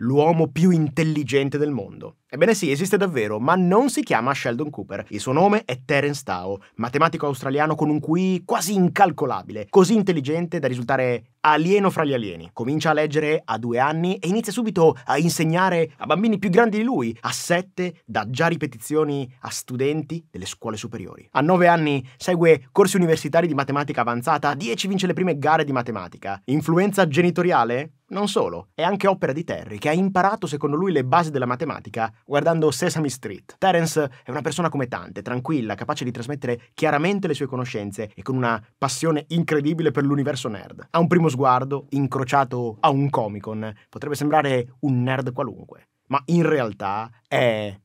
l'uomo più intelligente del mondo. Ebbene sì, esiste davvero, ma non si chiama Sheldon Cooper. Il suo nome è Terence Tao, matematico australiano con un QI quasi incalcolabile, così intelligente da risultare alieno fra gli alieni. Comincia a leggere a due anni e inizia subito a insegnare a bambini più grandi di lui, a sette, da già ripetizioni a studenti delle scuole superiori. A nove anni segue corsi universitari di matematica avanzata, a dieci vince le prime gare di matematica. Influenza genitoriale? Non solo, è anche opera di Terry, che ha imparato secondo lui le basi della matematica guardando Sesame Street. Terence è una persona come tante, tranquilla, capace di trasmettere chiaramente le sue conoscenze e con una passione incredibile per l'universo nerd. A un primo sguardo, incrociato a un Comic Con, potrebbe sembrare un nerd qualunque, ma in realtà è